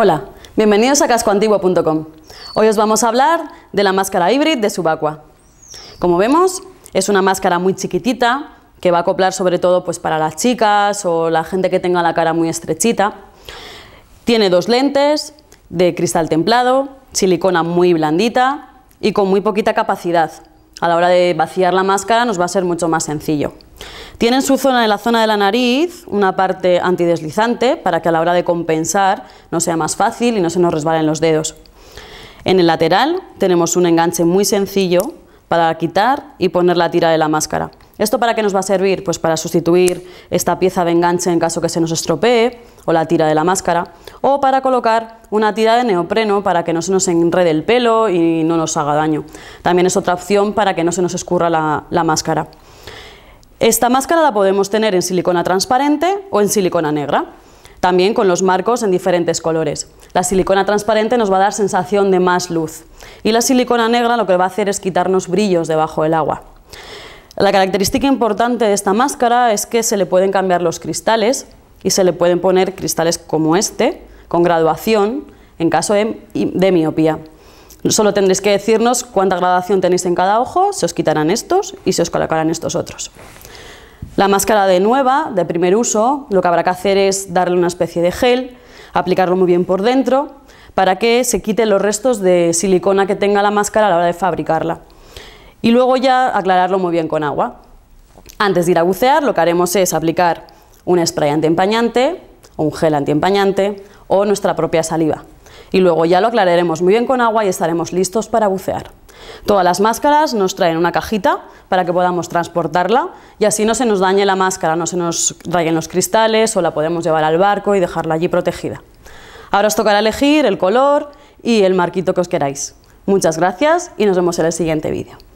Hola, bienvenidos a cascoantiguo.com. Hoy os vamos a hablar de la máscara híbrida de Subacua. Como vemos, es una máscara muy chiquitita que va a acoplar sobre todo pues, para las chicas o la gente que tenga la cara muy estrechita. Tiene dos lentes de cristal templado, silicona muy blandita y con muy poquita capacidad. A la hora de vaciar la máscara nos va a ser mucho más sencillo. Tienen su zona en la zona de la nariz, una parte antideslizante para que a la hora de compensar no sea más fácil y no se nos resbalen los dedos. En el lateral tenemos un enganche muy sencillo para quitar y poner la tira de la máscara. ¿Esto para qué nos va a servir? Pues para sustituir esta pieza de enganche en caso que se nos estropee o la tira de la máscara o para colocar una tira de neopreno para que no se nos enrede el pelo y no nos haga daño. También es otra opción para que no se nos escurra la máscara. Esta máscara la podemos tener en silicona transparente o en silicona negra, también con los marcos en diferentes colores. La silicona transparente nos va a dar sensación de más luz y la silicona negra lo que va a hacer es quitarnos brillos debajo del agua. La característica importante de esta máscara es que se le pueden cambiar los cristales y se le pueden poner cristales como este, con graduación, en caso de, miopía. Solo tendréis que decirnos cuánta graduación tenéis en cada ojo, se os quitarán estos y se os colocarán estos otros. La máscara de nueva, de primer uso, lo que habrá que hacer es darle una especie de gel, aplicarlo muy bien por dentro, para que se quiten los restos de silicona que tenga la máscara a la hora de fabricarla. Y luego ya aclararlo muy bien con agua. Antes de ir a bucear, lo que haremos es aplicar un spray antiempañante o un gel antiempañante o nuestra propia saliva. Y luego ya lo aclararemos muy bien con agua y estaremos listos para bucear. Todas las máscaras nos traen una cajita para que podamos transportarla y así no se nos dañe la máscara, no se nos rayen los cristales o la podemos llevar al barco y dejarla allí protegida. Ahora os tocará elegir el color y el marquito que os queráis. Muchas gracias y nos vemos en el siguiente vídeo.